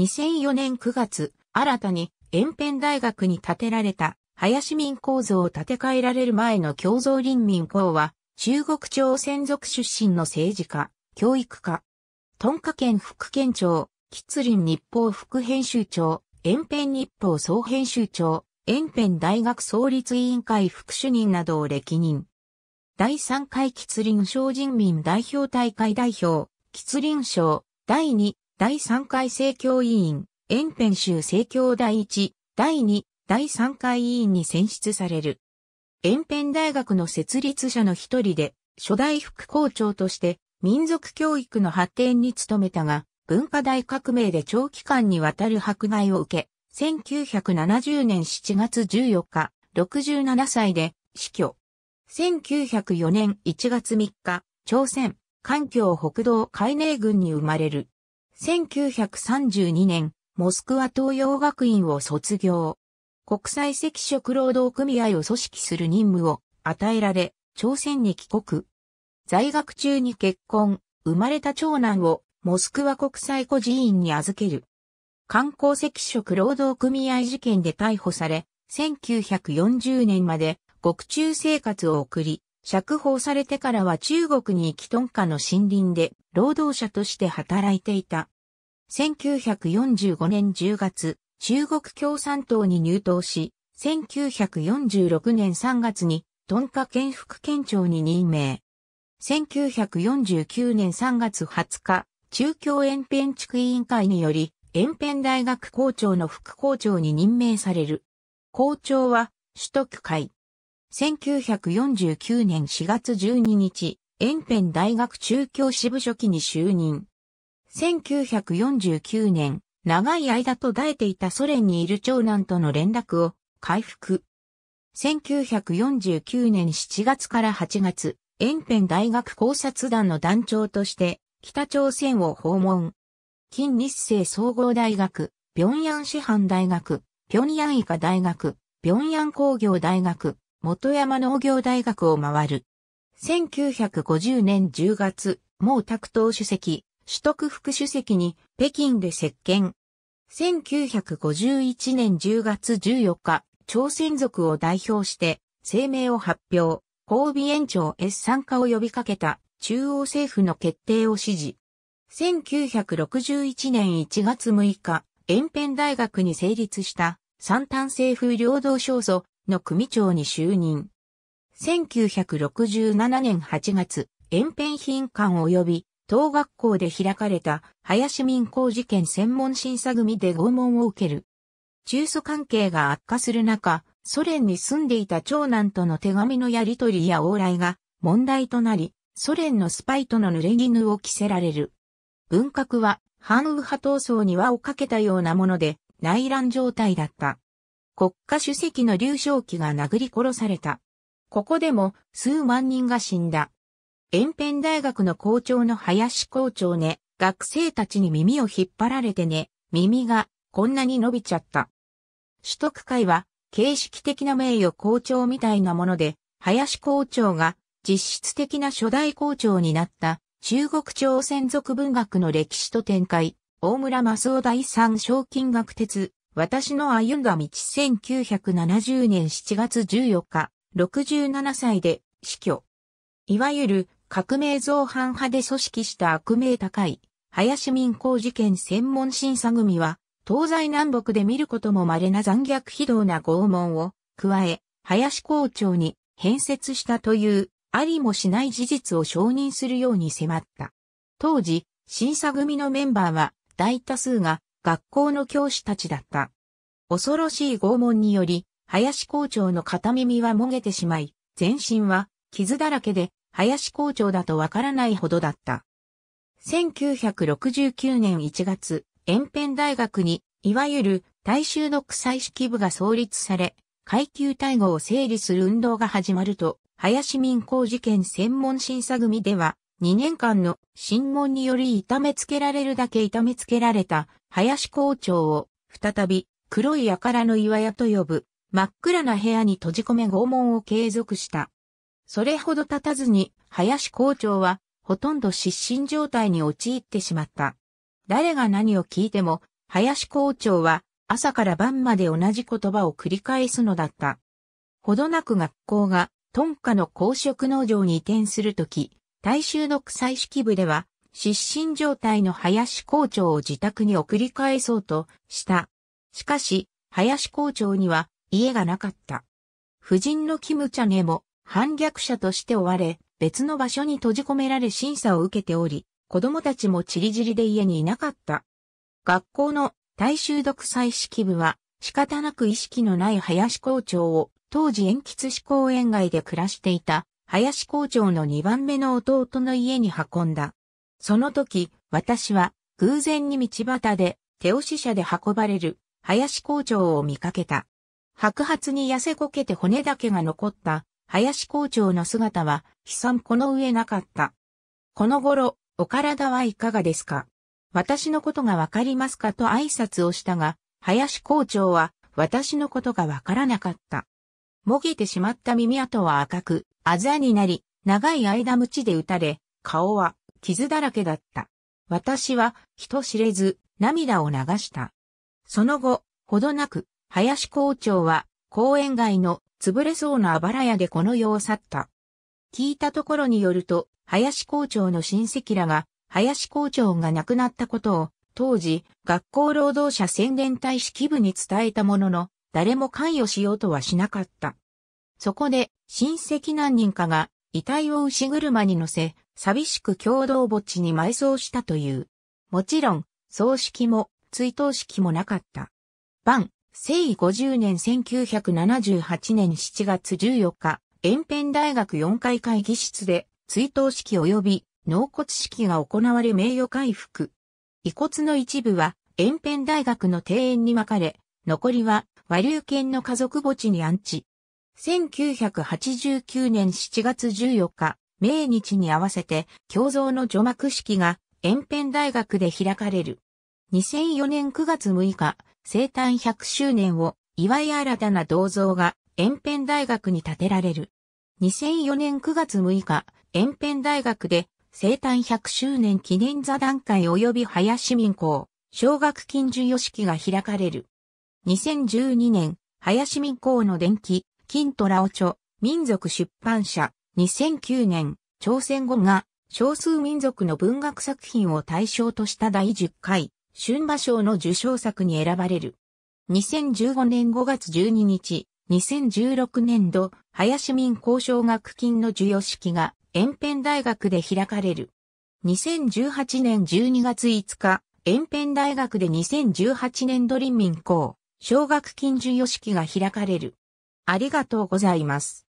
2004年9月、新たに延辺大学に建てられた林民構造を建て替えられる前の共造林民構は、中国朝鮮族出身の政治家、教育家、トンカ県副県庁、吉林日報副編集長、延辺日報総編集長、延辺大学創立委員会副主任などを歴任。第3回吉林省人民代表大会代表、吉林省第2第3回政教委員、延辺州政教第1、第2、第3回委員に選出される。延辺大学の設立者の一人で、初代副校長として民族教育の発展に努めたが、文化大革命で長期間にわたる迫害を受け、1970年7月14日、67歳で死去。1904年1月3日、朝鮮、環境北道海寧軍に生まれる。1932年、モスクワ東洋学院を卒業。国際赤色労働組合を組織する任務を与えられ、朝鮮に帰国。在学中に結婚、生まれた長男をモスクワ国際孤児院に預ける。観光赤色労働組合事件で逮捕され、1940年まで獄中生活を送り、釈放されてからは中国に行きトンカの森林で労働者として働いていた。1945年10月、中国共産党に入党し、1946年3月にトンカ県副県庁に任命。1949年3月20日、中共延辺地区委員会により、延辺大学校長の副校長に任命される。校長は、首都区会。1949年4月12日、延辺大学中教支部書記に就任。1949年、長い間途絶えていたソ連にいる長男との連絡を回復。1949年7月から8月、延辺大学考察団の団長として北朝鮮を訪問。近日清総合大学、平壌師範大学、平壌医科大学、平壌工業大学、元山農業大学を回る。1950年10月、毛沢東主席、取得副主席に北京で接見。1951年10月14日、朝鮮族を代表して声明を発表、交尾延長 S 参加を呼びかけた中央政府の決定を指示。1961年1月6日、延辺大学に成立した三端政府領土小祖の組長に就任。1967年8月、延辺品館及び当学校で開かれた林民工事件専門審査組で拷問を受ける。中祖関係が悪化する中、ソ連に住んでいた長男との手紙のやり取りや往来が問題となり、ソ連のスパイとの濡れ衣を着せられる。文革は反右派闘争に輪をかけたようなもので内乱状態だった。国家主席の劉少奇が殴り殺された。ここでも数万人が死んだ。延辺大学の校長の林校長ね、学生たちに耳を引っ張られてね、耳がこんなに伸びちゃった。取得会は形式的な名誉校長みたいなもので、林校長が実質的な初代校長になった中国朝鮮族文学の歴史と展開、大村正夫第三賞金学鉄私の歩んだ道1970年7月14日、67歳で死去。いわゆる革命造反派で組織した悪名高い、林民工事件専門審査組は、東西南北で見ることも稀な残虐非道な拷問を加え、林校長に変節したというありもしない事実を承認するように迫った。当時、審査組のメンバーは大多数が学校の教師たちだった。恐ろしい拷問により、林校長の片耳はもげてしまい、全身は傷だらけで、林校長だとわからないほどだった。1969年1月、延辺大学に、いわゆる大衆の臭い式部が創立され、階級対合を整理する運動が始まると、林民工事件専門審査組では、2年間の審問により痛めつけられるだけ痛めつけられた林校長を、再び、黒い輩の岩屋と呼ぶ、真っ暗な部屋に閉じ込め拷問を継続した。それほど経たずに、林校長は、ほとんど失神状態に陥ってしまった。誰が何を聞いても、林校長は、朝から晩まで同じ言葉を繰り返すのだった。ほどなく学校が、トンカの公職農場に移転するとき、大衆の臭い式部では、失神状態の林校長を自宅に送り返そうとした。しかし、林校長には家がなかった。夫人のキムチャネも反逆者として追われ、別の場所に閉じ込められ審査を受けており、子供たちもちりじりで家にいなかった。学校の大衆独裁式部は仕方なく意識のない林校長を当時延吉市公園外で暮らしていた林校長の2番目の弟の家に運んだ。その時、私は偶然に道端で手押し車で運ばれる林校長を見かけた。白髪に痩せこけて骨だけが残った林校長の姿は悲惨この上なかった。この頃、お体はいかがですか私のことがわかりますかと挨拶をしたが、林校長は私のことがわからなかった。もげてしまった耳跡は赤く、あざになり、長い間鞭で打たれ、顔は傷だらけだった。私は人知れず涙を流した。その後、ほどなく、林校長は公園外の潰れそうなあばら屋でこの世を去った。聞いたところによると、林校長の親戚らが、林校長が亡くなったことを、当時、学校労働者宣伝大使規部に伝えたものの、誰も関与しようとはしなかった。そこで、親戚何人かが、遺体を牛車に乗せ、寂しく共同墓地に埋葬したという。もちろん、葬式も追悼式もなかった。晩、生意50年1978年7月14日、延辺大学4階会議室で追悼式及び納骨式が行われ名誉回復。遺骨の一部は延辺大学の庭園にまかれ、残りは和流県の家族墓地に安置。1989年7月14日、命日に合わせて、共像の除幕式が、延辺大学で開かれる。2004年9月6日、生誕100周年を祝い新たな銅像が延辺大学に建てられる。2004年9月6日、延辺大学で生誕100周年記念座談会及び林民校、奨学金授与式が開かれる。2012年、林民校の電気、金虎おょ、民族出版社、2009年、朝鮮語が少数民族の文学作品を対象とした第10回、春馬賞の受賞作に選ばれる。2015年5月12日、2016年度、林民交渉学金の授与式が、延辺大学で開かれる。2018年12月5日、延辺大学で2018年度林民校、奨学金授与式が開かれる。ありがとうございます。